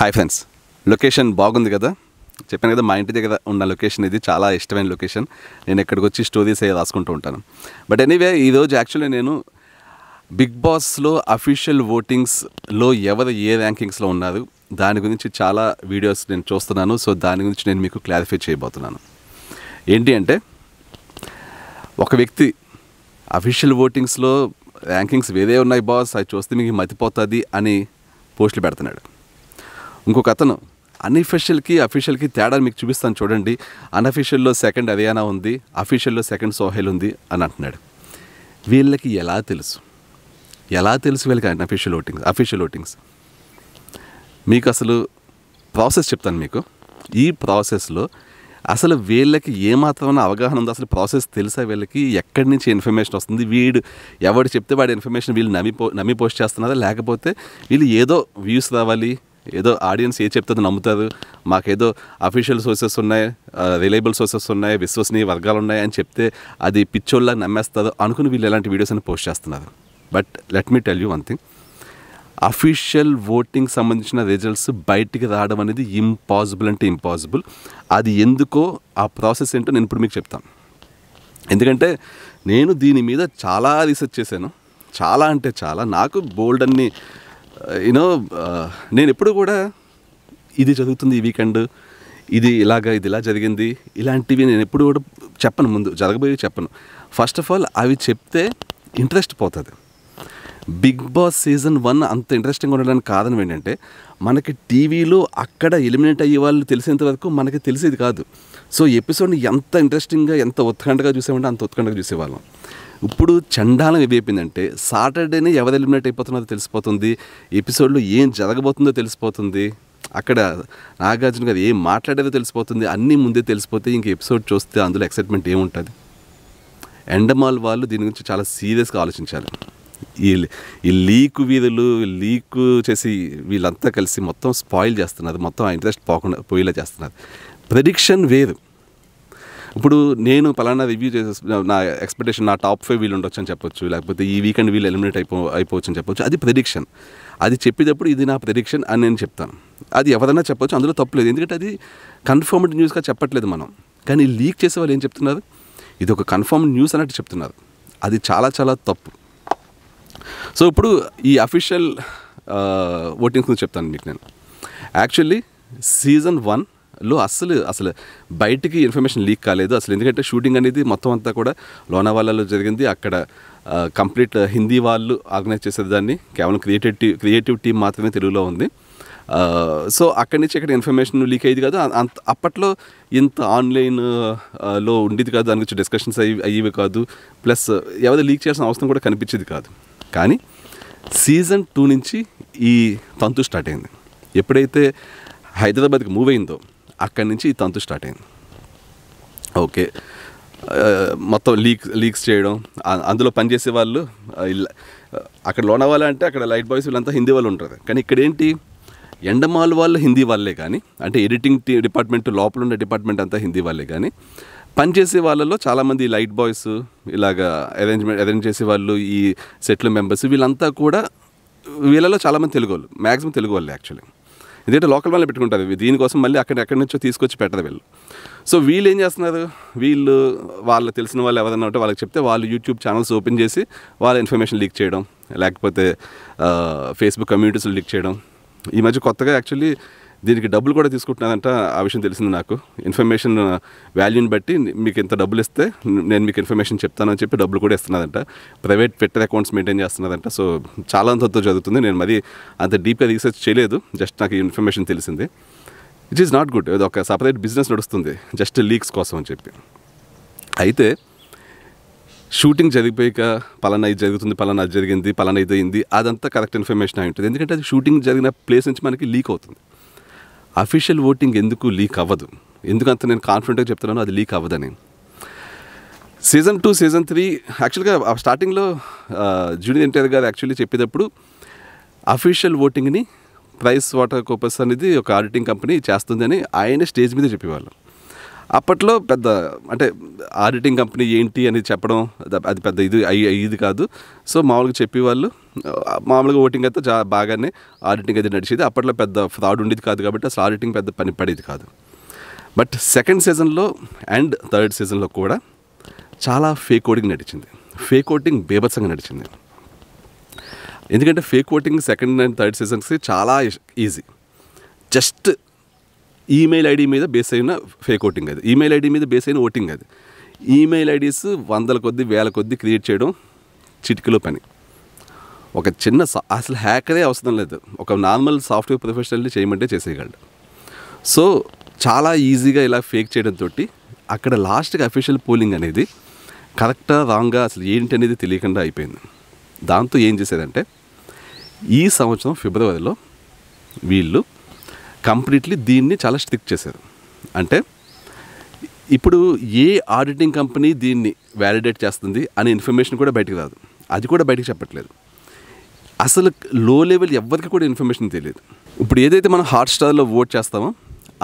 hi friends location బాగుంది కదా చెప్పాను కదా మా ఇంటి దగ్గర ఉన్న లొకేషన్ ఇది చాలా ఇష్టమైన లొకేషన్ నేను ఎక్కడికి వచ్చి స్టోరీస్ అవి రాసుకుంటూ ఉంటాను బట్ ఎనీవే ఈరోజు యాక్చువల్లీ నేను బిగ్ బాస్లో అఫీషియల్ ఓటింగ్స్లో ఎవరు ఏ ర్యాంకింగ్స్లో ఉన్నారు దాని గురించి చాలా వీడియోస్ నేను చూస్తున్నాను సో దాని గురించి నేను మీకు క్లారిఫై చేయబోతున్నాను ఏంటి అంటే ఒక వ్యక్తి అఫీషియల్ ఓటింగ్స్లో ర్యాంకింగ్స్ వేరే ఉన్నాయి బాస్ అది చూస్తే మీకు మతిపోతుంది అని పోస్టులు పెడుతున్నాడు ఇంకొక అతను అన్అఫీషియల్కి అఫీషియల్కి తేడా మీకు చూపిస్తాను చూడండి అన్అఫీషియల్లో సెకండ్ అరియానా ఉంది అఫీషియల్లో సెకండ్ సోహెల్ ఉంది అని అంటున్నాడు వీళ్ళకి ఎలా తెలుసు ఎలా తెలుసు వీళ్ళకి అన్అఫీషియల్ ఓటింగ్స్ అఫీషియల్ ఓటింగ్స్ మీకు అసలు ప్రాసెస్ చెప్తాను మీకు ఈ ప్రాసెస్లో అసలు వీళ్ళకి ఏమాత్రమైన అవగాహన ఉందో అసలు ప్రాసెస్ తెలిసే వీళ్ళకి ఎక్కడి నుంచి ఇన్ఫర్మేషన్ వస్తుంది వీడు ఎవడు చెప్తే వాడి ఇన్ఫర్మేషన్ వీళ్ళు నమ్మి పో నమ్మి పోస్ట్ చేస్తున్నారా లేకపోతే వీళ్ళు ఏదో వ్యూస్ రావాలి ఏదో ఆడియన్స్ ఏ చెప్తుంది నమ్ముతారు మాకేదో అఫీషియల్ సోర్సెస్ ఉన్నాయి రిలయబుల్ సోర్సెస్ ఉన్నాయి విశ్వసనీయ వర్గాలు ఉన్నాయి అని చెప్తే అది పిచ్చోళ్ళని నమ్మేస్తారు అనుకుని వీళ్ళు ఎలాంటి వీడియోస్ అని పోస్ట్ చేస్తున్నారు but let me tell you one thing official voting సంబంధించిన రిజల్ట్స్ బయటికి రావడం అనేది ఇంపాసిబుల్ అంటే ఇంపాసిబుల్ అది ఎందుకో ఆ ప్రాసెస్ ఏంటో నేను ఇప్పుడు మీకు చెప్తాను ఎందుకంటే నేను దీని మీద చాలా రీసెర్చ్ చేశాను చాలా అంటే చాలా నాకు బోల్డ్ అన్ని యూనో uh, నేను ఎప్పుడు కూడా ఇది జరుగుతుంది ఈ వీకెండ్ ఇది ఇలాగా ఇది ఇలా జరిగింది ఇలాంటివి నేను ఎప్పుడు కూడా చెప్పను ముందు జరగబోయి చెప్పను ఫస్ట్ ఆఫ్ ఆల్ అవి చెప్తే ఇంట్రెస్ట్ పోతుంది బిగ్ బాస్ సీజన్ వన్ అంత ఇంట్రెస్టింగ్ ఉండడానికి కారణం ఏంటంటే మనకి టీవీలో అక్కడ ఎలిమినేట్ అయ్యే వాళ్ళు తెలిసేంత వరకు మనకి తెలిసేది కాదు సో ఎపిసోడ్ని ఎంత ఇంట్రెస్టింగ్గా ఎంత ఉత్కంఠగా చూసేవాళ్ళు అంత ఉత్కంఠగా చూసేవాళ్ళం ఇప్పుడు చండాలం ఏమైపోయిందంటే సాటర్డేనే ఎవరు ఎలిమినేట్ అయిపోతున్నదో తెలిసిపోతుంది ఎపిసోడ్లో ఏం జరగబోతుందో తెలిసిపోతుంది అక్కడ నాగార్జున గారు ఏం మాట్లాడేదో తెలిసిపోతుంది అన్నీ ముందే తెలిసిపోతే ఇంక ఎపిసోడ్ చూస్తే అందులో ఎక్సైట్మెంట్ ఏముంటుంది ఎండమాల్ వాళ్ళు దీని గురించి చాలా సీరియస్గా ఆలోచించాలి ఈ ఈ లీకు వీధులు లీకు చేసి వీళ్ళంతా కలిసి మొత్తం స్పాయిల్ చేస్తున్నారు మొత్తం ఇంట్రెస్ట్ పోకుండా పోయేలా చేస్తున్నారు ప్రెడిక్షన్ వేరు ఇప్పుడు నేను పలానా రివ్యూ చేసే నా ఎక్స్పెక్టేషన్ నా టాప్ ఫైవ్ వీళ్ళు ఉండొచ్చు అని చెప్పొచ్చు లేకపోతే ఈ వీకెండ్ వీళ్ళు ఎలిమినేట్ అయిపో అయిపోవచ్చు అని చెప్పొచ్చు అది ప్రిడిక్షన్ అది చెప్పేటప్పుడు ఇది నా ప్రెడిక్షన్ అని నేను చెప్తాను అది ఎవరైనా చెప్పొచ్చు అందులో తప్పు లేదు ఎందుకంటే అది కన్ఫర్మ్డ్ న్యూస్గా చెప్పట్లేదు మనం కానీ లీక్ చేసే వాళ్ళు ఏం చెప్తున్నారు ఇది ఒక కన్ఫర్మ్ న్యూస్ అన్నట్టు చెప్తున్నారు అది చాలా చాలా తప్పు సో ఇప్పుడు ఈ అఫీషియల్ ఓటింగ్స్ గురించి చెప్తాను మీకు నేను యాక్చువల్లీ సీజన్ వన్ లో అసలు అసలు బయటికి ఇన్ఫర్మేషన్ లీక్ కాలేదు అసలు ఎందుకంటే షూటింగ్ అనేది మొత్తం అంతా కూడా లోనావాలాలో జరిగింది అక్కడ కంప్లీట్ హిందీ వాళ్ళు ఆర్గనైజ్ దాన్ని కేవలం క్రియేటివ్ టీ క్రియేటివ్ టీం మాత్రమే తెలుగులో ఉంది సో అక్కడి నుంచి ఇక్కడ ఇన్ఫర్మేషన్ లీక్ అయ్యేది కాదు అంత అప్పట్లో ఇంత ఆన్లైన్ లో ఉండేది కాదు దాని గురించి డిస్కషన్స్ అయ్యి అయ్యేవి కాదు ప్లస్ ఎవరు లీక్ చేయాల్సిన అవసరం కూడా కనిపించేది కాదు కానీ సీజన్ టూ నుంచి ఈ తంతు స్టార్ట్ అయింది ఎప్పుడైతే హైదరాబాద్కి మూవ్ అయిందో అక్కడి నుంచి ఈ తంతు స్టార్ట్ అయింది ఓకే మొత్తం లీక్ లీక్స్ చేయడం అందులో పనిచేసే వాళ్ళు అక్కడ లోనవాల అంటే అక్కడ లైట్ బాయ్స్ వీళ్ళంతా హిందీ వాళ్ళు ఉంటారు కానీ ఇక్కడ ఏంటి ఎండమాల్ వాళ్ళు హిందీ వాళ్ళే కానీ అంటే ఎడిటింగ్ డిపార్ట్మెంట్ లోపల ఉన్న డిపార్ట్మెంట్ అంతా హిందీ వాళ్ళే కానీ పనిచేసే వాళ్ళలో చాలామంది లైట్ బాయ్స్ ఇలాగ అరేంజ్మెంట్ అరేంజ్ చేసే వాళ్ళు ఈ సెటిల్ మెంబర్స్ వీళ్ళంతా కూడా వీళ్ళలో చాలామంది తెలుగు వాళ్ళు మ్యాక్సిమం తెలుగు వాళ్ళే యాక్చువల్లీ ఎందుకంటే లోకల్ వాళ్ళని పెట్టుకుంటుంది దీనికోసం మళ్ళీ అక్కడ ఎక్కడి నుంచో తీసుకొచ్చి పెట్టదు వీళ్ళు సో వీళ్ళు ఏం చేస్తున్నారు వీళ్ళు వాళ్ళు తెలిసిన వాళ్ళు ఎవరన్నా ఉంటే వాళ్ళకి చెప్తే వాళ్ళు యూట్యూబ్ ఛానల్స్ ఓపెన్ చేసి వాళ్ళ ఇన్ఫర్మేషన్ లీక్ చేయడం లేకపోతే ఫేస్బుక్ కమ్యూనిటీస్లో లీక్ చేయడం ఈ మధ్య కొత్తగా యాక్చువల్లీ దీనికి డబ్బులు కూడా తీసుకుంటున్నారంట ఆ విషయం తెలిసింది నాకు ఇన్ఫర్మేషన్ వాల్యూని బట్టి మీకు ఇంత డబ్బులు ఇస్తే నేను మీకు ఇన్ఫర్మేషన్ చెప్తానని చెప్పి డబ్బులు కూడా ఇస్తున్నారంట ప్రైవేట్ పెట్టర్ అకౌంట్స్ మెయింటైన్ చేస్తున్నారంట సో చాలా అంతతో జరుగుతుంది నేను మరీ అంత డీప్గా రీసెర్చ్ చేయలేదు జస్ట్ నాకు ఇన్ఫర్మేషన్ తెలిసింది ఇట్ ఈస్ నాట్ గుడ్ ఇది ఒక సపరేట్ బిజినెస్ నడుస్తుంది జస్ట్ లీక్స్ కోసం అని చెప్పి అయితే షూటింగ్ జరిగిపోయాక పలానా ఇది జరుగుతుంది పలానా అది జరిగింది పలానా ఇది అయింది అదంతా కరెక్ట్ ఇన్ఫర్మేషన్ అయి ఉంటుంది ఎందుకంటే అది షూటింగ్ జరిగిన ప్లేస్ నుంచి మనకి లీక్ అవుతుంది అఫీషియల్ ఓటింగ్ ఎందుకు లీక్ అవ్వదు ఎందుకంత నేను కాన్ఫిడెంట్గా చెప్తున్నాను అది లీక్ అవ్వదని సీజన్ టూ సీజన్ త్రీ యాక్చువల్గా స్టార్టింగ్లో జూనియర్ ఎన్టీఆర్ గారు యాక్చువల్లీ చెప్పేటప్పుడు అఫీషియల్ ఓటింగ్ని ప్రైస్ వాటర్ కోపర్స్ అనేది ఒక ఆడిటింగ్ కంపెనీ చేస్తుందని ఆయన స్టేజ్ మీద చెప్పేవాళ్ళు అప్పట్లో పెద్ద అంటే ఆడిటింగ్ కంపెనీ ఏంటి అని చెప్పడం అది పెద్ద ఇది ఇది కాదు సో మామూలుగా చెప్పేవాళ్ళు మామూలుగా ఓటింగ్ అయితే చా బాగానే ఆడిటింగ్ అయితే నడిచేది అప్పట్లో పెద్ద ఫ్రాడ్ ఉండేది కాదు కాబట్టి అసలు ఆడిటింగ్ పెద్ద పని పడేది కాదు బట్ సెకండ్ సీజన్లో అండ్ థర్డ్ సీజన్లో కూడా చాలా ఫేక్ ఓటింగ్ నడిచింది ఫేక్ ఓటింగ్ బేభత్సంగా నడిచింది ఎందుకంటే fake voting second and third సీజన్స్కి చాలా ఈజీ జస్ట్ ఈమెయిల్ ఐడి మీద బేస్ అయిన ఫేక్ ఓటింగ్ అది ఈమెయిల్ ఐడి మీద బేస్ అయిన ఓటింగ్ అది ఈమెయిల్ ఐడీస్ వందల కొద్ది వేల కొద్ది క్రియేట్ చేయడం చిటికలో పని ఒక చిన్న అసలు హ్యాకరే అవసరం లేదు ఒక నార్మల్ సాఫ్ట్వేర్ ప్రొఫెషనల్ని చేయమంటే చేసేయగలడు సో చాలా ఈజీగా ఇలా ఫేక్ చేయడంతో అక్కడ లాస్ట్కి అఫీషియల్ పోలింగ్ అనేది కరెక్టా రాంగా అసలు ఏంటి అనేది తెలియకుండా అయిపోయింది దాంతో ఏం చేసేదంటే ఈ సంవత్సరం ఫిబ్రవరిలో వీళ్ళు కంప్లీట్లీ దీన్ని చాలా స్టిక్ చేశారు అంటే ఇప్పుడు ఏ ఆడిటింగ్ కంపెనీ దీన్ని వ్యాలిడేట్ చేస్తుంది అనే ఇన్ఫర్మేషన్ కూడా బయటకు రాదు అది కూడా బయటకు చెప్పట్లేదు అసలు లో లెవెల్ ఎవరికి కూడా ఇన్ఫర్మేషన్ తెలియదు ఇప్పుడు ఏదైతే మనం హాట్స్టార్లో ఓట్ చేస్తామో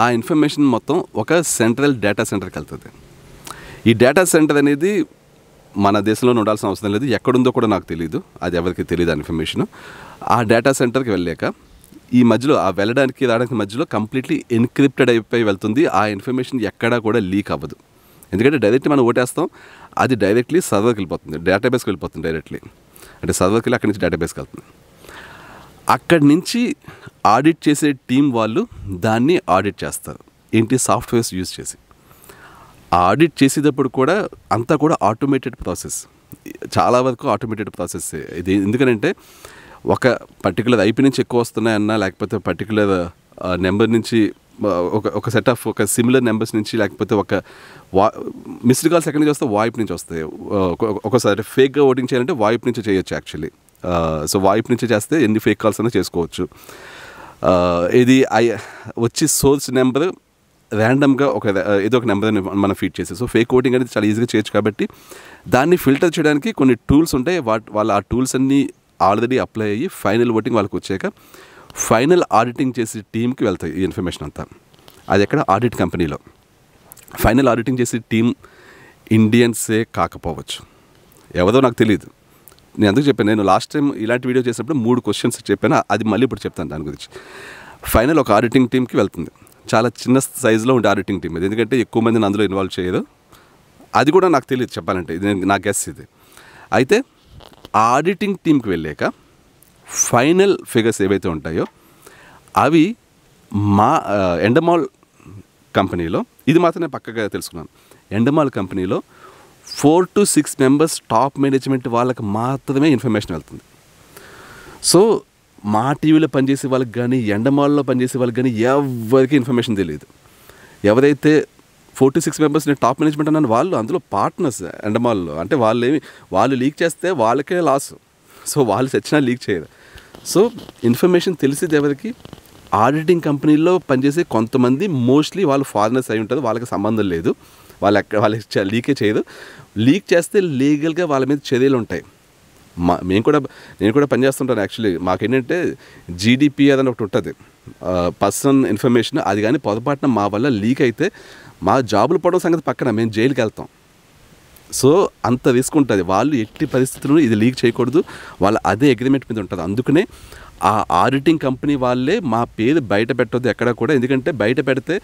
ఆ ఇన్ఫర్మేషన్ మొత్తం ఒక సెంట్రల్ డేటా సెంటర్కి వెళ్తుంది ఈ డేటా సెంటర్ అనేది మన దేశంలో ఉండాల్సిన అవసరం లేదు ఎక్కడుందో కూడా నాకు తెలియదు అది ఎవరికి తెలియదు ఆ ఇన్ఫర్మేషన్ ఆ డేటా సెంటర్కి వెళ్ళాక ఈ మధ్యలో ఆ వెళ్ళడానికి రావడానికి మధ్యలో కంప్లీట్లీ ఎన్క్రిప్టెడ్ అయిపోయి వెళ్తుంది ఆ ఇన్ఫర్మేషన్ ఎక్కడా కూడా లీక్ అవ్వదు ఎందుకంటే డైరెక్ట్లీ మనం ఓటేస్తాం అది డైరెక్ట్లీ సర్వర్కి వెళ్ళిపోతుంది డేటాబేస్కి వెళ్ళిపోతుంది డైరెక్ట్లీ అంటే సర్వర్కి వెళ్ళి అక్కడి నుంచి డేటాబేస్కి వెళ్తుంది అక్కడి నుంచి ఆడిట్ చేసే టీం వాళ్ళు దాన్ని ఆడిట్ చేస్తారు ఏంటి సాఫ్ట్వేర్స్ యూజ్ చేసి ఆడిట్ చేసేటప్పుడు కూడా అంతా కూడా ఆటోమేటెడ్ ప్రాసెస్ చాలా వరకు ఆటోమేటెడ్ ప్రాసెస్ ఇది ఎందుకనంటే ఒక పర్టికులర్ ఐపీ నుంచి ఎక్కువ వస్తున్నాయన్నా లేకపోతే పర్టికులర్ నెంబర్ నుంచి ఒక ఒక సెట్ ఆఫ్ ఒక సిమిలర్ నెంబర్స్ నుంచి లేకపోతే ఒక వా మిస్డ్ కాల్స్ ఎక్కడి నుంచి వస్తే వాయిప్ నుంచి వస్తాయి ఒకసారి ఫేక్గా ఓటింగ్ చేయాలంటే వాయిప్ నుంచి చేయొచ్చు యాక్చువల్లీ సో వాయిప్ నుంచి చేస్తే ఎన్ని ఫేక్ కాల్స్ అయినా చేసుకోవచ్చు ఇది ఐ వచ్చి సోర్స్ నెంబర్ ర్యాండమ్గా ఒక ఏదో ఒక నెంబర్ మనం ఫీట్ చేసే సో ఫేక్ ఓటింగ్ అనేది చాలా ఈజీగా చేయొచ్చు కాబట్టి దాన్ని ఫిల్టర్ చేయడానికి కొన్ని టూల్స్ ఉంటాయి వాట్ వాళ్ళ ఆ టూల్స్ అన్నీ ఆల్రెడీ అప్లై అయ్యి ఫైనల్ ఓటింగ్ వాళ్ళకి వచ్చాక ఫైనల్ ఆడిటింగ్ చేసే టీంకి వెళ్తాయి ఈ ఇన్ఫర్మేషన్ అంతా అది ఎక్కడ ఆడిట్ కంపెనీలో ఫైనల్ ఆడిటింగ్ చేసే టీం ఇండియన్సే కాకపోవచ్చు ఎవరో నాకు తెలియదు నేను ఎందుకు చెప్పాను నేను లాస్ట్ టైం ఇలాంటి వీడియో చేసినప్పుడు మూడు క్వశ్చన్స్ చెప్పాను అది మళ్ళీ ఇప్పుడు చెప్తాను దాని గురించి ఫైనల్ ఒక ఆడిటింగ్ టీంకి వెళ్తుంది చాలా చిన్న సైజులో ఉండే ఆడిటింగ్ టీం ఇది ఎందుకంటే ఎక్కువ మందిని అందులో ఇన్వాల్వ్ చేయదు అది కూడా నాకు తెలియదు చెప్పాలంటే ఇది నా గెస్ ఇది అయితే ఆడిటింగ్ టీంకి వెళ్ళాక ఫైనల్ ఫిగర్స్ ఏవైతే ఉంటాయో అవి మా ఎండమాల్ కంపెనీలో ఇది మాత్రమే పక్కగా తెలుసుకున్నాను ఎండమాల్ కంపెనీలో four to six members top management వాళ్ళకి మాత్రమే ఇన్ఫర్మేషన్ వెళ్తుంది సో మా టీవీలో పనిచేసే వాళ్ళకి కానీ ఎండమాల్లో పనిచేసే వాళ్ళకి కానీ ఎవరికి ఇన్ఫర్మేషన్ తెలియదు ఎవరైతే ఫోర్టీ సిక్స్ మెంబర్స్ నేను టాప్ మేనేజ్మెంట్ అన్నాను వాళ్ళు అందులో పార్ట్నర్స్ అండమాల్లో అంటే వాళ్ళు ఏమి వాళ్ళు లీక్ చేస్తే వాళ్ళకే లాస్ సో వాళ్ళు చచ్చినా లీక్ చేయరు సో ఇన్ఫర్మేషన్ తెలిసేది ఎవరికి ఆడిటింగ్ కంపెనీల్లో పనిచేసే కొంతమంది మోస్ట్లీ వాళ్ళు ఫారినర్స్ అయి ఉంటుంది వాళ్ళకి సంబంధం లేదు వాళ్ళు ఎక్కడ వాళ్ళకి లీకే చేయదు లీక్ చేస్తే లీగల్గా వాళ్ళ మీద చర్యలు ఉంటాయి మా మేము కూడా నేను కూడా పనిచేస్తుంటాను యాక్చువల్లీ మాకేంటంటే జీడిపి అని ఒకటి ఉంటుంది పర్సనల్ ఇన్ఫర్మేషన్ అది కానీ పొరపాటున మా వల్ల లీక్ అయితే మా జాబులు పడవ సంగతి పక్కన మేము జైలుకి వెళ్తాం సో అంత రిస్క్ ఉంటుంది వాళ్ళు ఎట్టి పరిస్థితుల్లో ఇది లీక్ చేయకూడదు వాళ్ళ అదే అగ్రిమెంట్ మీద ఉంటుంది అందుకనే ఆ ఆడిటింగ్ కంపెనీ వాళ్ళే మా పేరు బయట పెట్టొద్దు ఎక్కడ కూడా ఎందుకంటే బయట పెడితే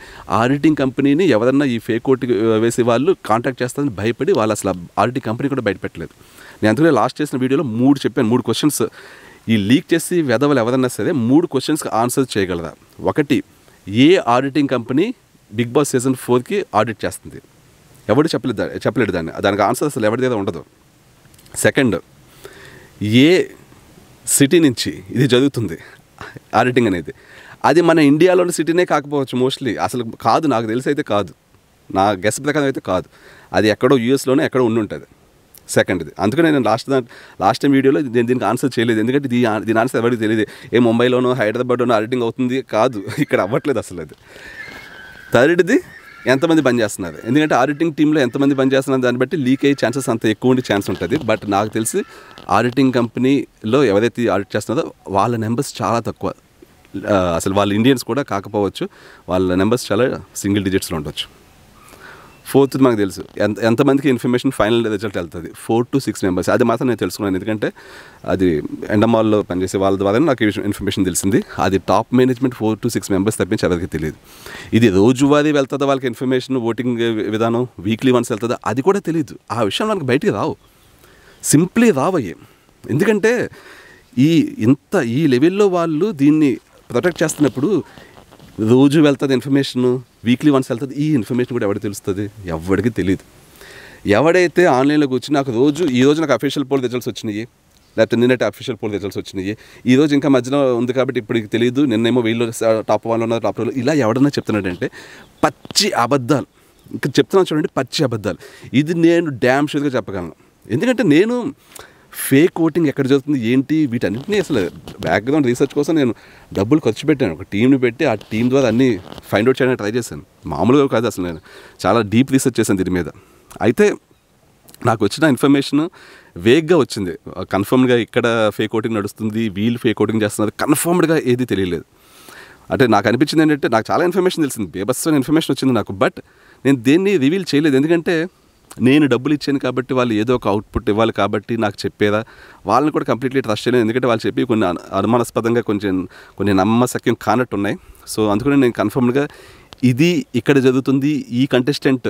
ఆడిటింగ్ కంపెనీని ఎవరన్నా ఈ ఫేక్ ఓటు వేసి వాళ్ళు కాంటాక్ట్ చేస్తారని భయపడి వాళ్ళు అసలు ఆడిటింగ్ కంపెనీ కూడా బయట పెట్టలేదు నేను అందుకనే లాస్ట్ చేసిన వీడియోలో మూడు చెప్పాను మూడు క్వశ్చన్స్ ఈ లీక్ చేసి వెదవలు ఎవరన్నా సరే మూడు క్వశ్చన్స్కి ఆన్సర్ చేయగలరా ఒకటి ఏ auditing company Bigg Boss season ఫోర్కి ఆడిట్ చేస్తుంది ఎవడు చెప్పలేదు చెప్పలేడు దాన్ని దానికి ఆన్సర్ అసలు ఎవరిదేదో ఉండదు సెకండ్ ఏ సిటీ నుంచి ఇది జరుగుతుంది ఆడిటింగ్ అనేది అది మన ఇండియాలోని సిటీనే కాకపోవచ్చు మోస్ట్లీ అసలు కాదు నాకు తెలిసి అయితే కాదు నా గెస్ ప్రకారం అయితే కాదు అది ఎక్కడో యూఎస్లోనే ఎక్కడో ఉండి ఉంటుంది సెకండ్ది అందుకనే నేను లాస్ట్ దాని లాస్ట్ టైం వీడియోలో నేను దీనికి ఆన్సర్ చేయలేదు ఎందుకంటే దీని దీని ఆన్సర్ ఎవరికి తెలియదు ఏ ముంబైలోనో హైదరాబాద్లోనో ఆడిటింగ్ అవుతుంది కాదు ఇక్కడ అవ్వట్లేదు అసలు అది థర్డ్ది ఎంతమంది పని చేస్తున్నారు ఎందుకంటే ఆడిటింగ్ టీంలో ఎంతమంది పని చేస్తున్నారు దాన్ని బట్టి లీక్ అయ్యే ఛాన్సెస్ అంత ఎక్కువ ఉండే ఛాన్స్ ఉంటుంది బట్ నాకు తెలిసి ఆడిటింగ్ కంపెనీలో ఎవరైతే ఆడిట్ చేస్తున్నారో వాళ్ళ నెంబర్స్ చాలా తక్కువ అసలు వాళ్ళ ఇండియన్స్ కూడా కాకపోవచ్చు వాళ్ళ నెంబర్స్ చాలా సింగిల్ డిజిట్స్లో ఉండవచ్చు ఫోర్త్ మాకు తెలుసు ఎంత ఎంతమందికి ఇన్ఫర్మేషన్ ఫైనల్ రిజల్ట్ వెళ్తుంది ఫోర్ టు సిక్స్ మెంబర్స్ అది మాత్రం నేను తెలుసుకున్నాను ఎందుకంటే అది ఎండమాల్లో పనిచేసే వాళ్ళ ద్వారా నాకు ఇన్ఫర్మేషన్ తెలిసింది అది top management four to six members తప్పించి ఎవరికి తెలియదు ఇది రోజువారీ వెళ్తుందా వాళ్ళకి ఇన్ఫర్మేషన్ ఓటింగ్ విధానం వీక్లీ వన్స్ వెళ్తుందా అది కూడా తెలియదు ఆ విషయం మనకు బయటికి రావు సింప్లీ రావయ్యే ఎందుకంటే ఈ ఇంత ఈ లెవెల్లో వాళ్ళు దీన్ని ప్రొటెక్ట్ చేస్తున్నప్పుడు రోజు వెళ్తుంది ఇన్ఫర్మేషన్ వీక్లీ వన్స్ వెళ్తుంది ఈ ఇన్ఫర్మేషన్ కూడా ఎవరికి తెలుస్తుంది ఎవరికి తెలియదు ఎవడైతే ఆన్లైన్లో వచ్చి నాకు రోజు ఈ రోజు నాకు అఫీషియల్ పోల్ రిజల్ట్స్ వచ్చినాయి లేకపోతే నిన్నటి అఫీషియల్ పోల్ రిజల్ట్స్ వచ్చినాయి ఈ రోజు ఇంకా మధ్యలో ఉంది కాబట్టి ఇప్పటికి తెలియదు నిన్నేమో వీళ్ళు టాప్ వన్లో ఉన్నారు టాప్ టూలో ఇలా ఎవడన్నా చెప్తున్నాడంటే పచ్చి అబద్ధాలు ఇంకా చెప్తున్నాను చూడండి పచ్చి అబద్ధాలు ఇది నేను డ్యామ్ షూర్గా చెప్పగలను ఎందుకంటే నేను ఫేక్ ఓటింగ్ ఎక్కడ జరుగుతుంది ఏంటి వీటన్నింటినీ అసలు బ్యాక్గ్రౌండ్ రీసెర్చ్ కోసం నేను డబ్బులు ఖర్చు పెట్టాను ఒక టీంని పెట్టి ఆ టీం ద్వారా అన్నీ ఫైండ్ అవుట్ చేయడానికి ట్రై చేశాను మామూలుగా కాదు అసలు నేను చాలా డీప్ రీసెర్చ్ చేశాను దీని మీద అయితే నాకు వచ్చిన ఇన్ఫర్మేషన్ వేగ్గా వచ్చింది కన్ఫర్మ్డ్గా ఇక్కడ ఫేక్ ఓటింగ్ నడుస్తుంది వీళ్ళు ఫేక్ ఓటింగ్ చేస్తున్నారు కన్ఫర్మ్డ్గా ఏది తెలియలేదు అంటే నాకు అనిపించింది ఏంటంటే నాకు చాలా ఇన్ఫర్మేషన్ తెలిసింది అనే ఇన్ఫర్మేషన్ వచ్చింది నాకు బట్ నేను దేన్ని రివీల్ చేయలేదు ఎందుకంటే నేను డబ్బులు ఇచ్చాను కాబట్టి వాళ్ళు ఏదో ఒక అవుట్పుట్ ఇవ్వాలి కాబట్టి నాకు చెప్పేదా వాళ్ళని కూడా కంప్లీట్లీ ట్రస్ట్ చేయలేదు ఎందుకంటే వాళ్ళు చెప్పి కొన్ని అనుమానాస్పదంగా కొంచెం కొన్ని నమ్మసక్యం కానట్టు ఉన్నాయి సో అందుకని నేను కన్ఫర్మ్డ్గా ఇది ఇక్కడ జరుగుతుంది ఈ కంటెస్టెంట్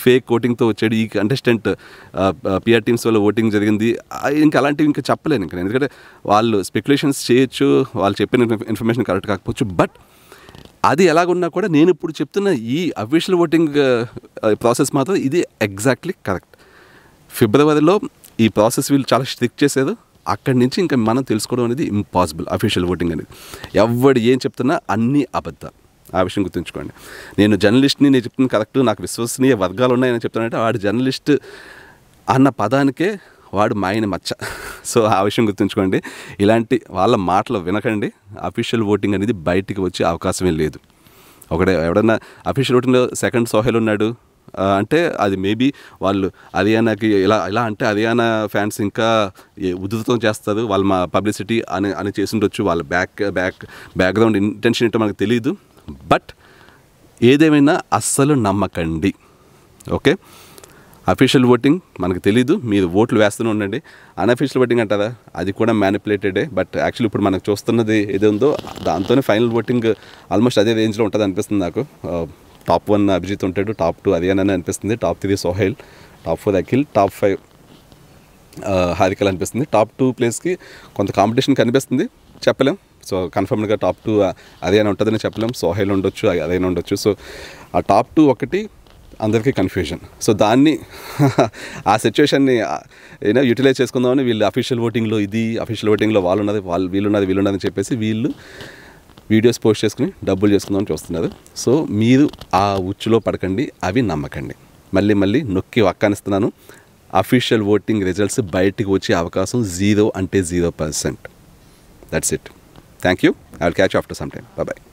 ఫేక్ ఓటింగ్తో వచ్చాడు ఈ కంటెస్టెంట్ పిఆర్ టీమ్స్ వల్ల ఓటింగ్ జరిగింది ఇంకా అలాంటివి ఇంకా చెప్పలేను ఇంకా ఎందుకంటే వాళ్ళు స్పెక్యులేషన్స్ చేయొచ్చు వాళ్ళు చెప్పిన ఇన్ఫర్మేషన్ కరెక్ట్ కాకపోవచ్చు బట్ అది ఎలాగున్నా కూడా నేను ఇప్పుడు చెప్తున్న ఈ అఫీషియల్ ఓటింగ్ ప్రాసెస్ మాత్రం ఇది ఎగ్జాక్ట్లీ కరెక్ట్ ఫిబ్రవరిలో ఈ ప్రాసెస్ వీళ్ళు చాలా స్ట్రిక్ట్ చేసేది అక్కడి నుంచి ఇంకా మనం తెలుసుకోవడం అనేది ఇంపాసిబుల్ అఫీషియల్ ఓటింగ్ అనేది ఎవడు ఏం చెప్తున్నా అన్నీ అబద్ధ ఆ విషయం గుర్తుంచుకోండి నేను జర్నలిస్ట్ని నేను చెప్తున్న కరెక్ట్ నాకు విశ్వసనీయ వర్గాలు ఉన్నాయని చెప్తానంటే వాడు జర్నలిస్ట్ అన్న పదానికే వాడు మాయన మచ్చ సో ఆ విషయం గుర్తుంచుకోండి ఇలాంటి వాళ్ళ మాటలు వినకండి అఫీషియల్ ఓటింగ్ అనేది బయటికి వచ్చే అవకాశమే లేదు ఒకడే ఎవడన్నా అఫీషియల్ ఓటింగ్లో సెకండ్ సోహెల్ ఉన్నాడు అంటే అది మేబీ వాళ్ళు హరియానాకి ఇలా ఇలా అంటే హరియానా ఫ్యాన్స్ ఇంకా ఉధృతం చేస్తారు వాళ్ళు మా పబ్లిసిటీ అని అని చేసిండొచ్చు వాళ్ళ బ్యాక్ బ్యాక్ బ్యాక్గ్రౌండ్ ఇంటెన్షన్ ఏంటో మనకు తెలియదు బట్ ఏదేమైనా అస్సలు నమ్మకండి ఓకే అఫీషియల్ ఓటింగ్ మనకు తెలీదు మీరు ఓట్లు వేస్తూనే ఉండండి అన్అఫీషియల్ ఓటింగ్ అంటారా అది కూడా మ్యానిపులేటెడే బట్ యాక్చువల్లీ ఇప్పుడు మనకు చూస్తున్నది ఏది ఉందో దాంతోనే ఫైనల్ ఓటింగ్ ఆల్మోస్ట్ అదే రేంజ్లో ఉంటుంది అనిపిస్తుంది నాకు టాప్ వన్ అభిజిత్ ఉంటాడు టాప్ టూ అది అని అనిపిస్తుంది top three Sohail top four Akhil top five హారికల్ అనిపిస్తుంది టాప్ టూ ప్లేస్కి కొంత కాంపిటీషన్ కనిపిస్తుంది చెప్పలేం సో కన్ఫర్మ్డ్గా టాప్ టూ అదే అని ఉంటుందని చెప్పలేం సోహైల్ ఉండొచ్చు అదైనా ఉండొచ్చు సో ఆ టాప్ టూ ఒకటి అందరికీ కన్ఫ్యూజన్ సో దాన్ని ఆ సిచ్యువేషన్ని ఏదో యూటిలైజ్ చేసుకుందామని వీళ్ళు అఫీషియల్ ఓటింగ్లో ఇది అఫీషియల్ ఓటింగ్లో వాళ్ళు ఉన్నది వాళ్ళు వీళ్ళున్నది వీళ్ళున్నదని చెప్పేసి వీళ్ళు వీడియోస్ పోస్ట్ చేసుకుని డబ్బులు చేసుకుందామని చూస్తున్నారు సో మీరు ఆ ఉచ్చులో పడకండి అవి నమ్మకండి మళ్ళీ మళ్ళీ నొక్కి వక్కానిస్తున్నాను అఫీషియల్ ఓటింగ్ రిజల్ట్స్ బయటికి వచ్చే అవకాశం జీరో అంటే zero percent that's it thank you I will catch after some time bye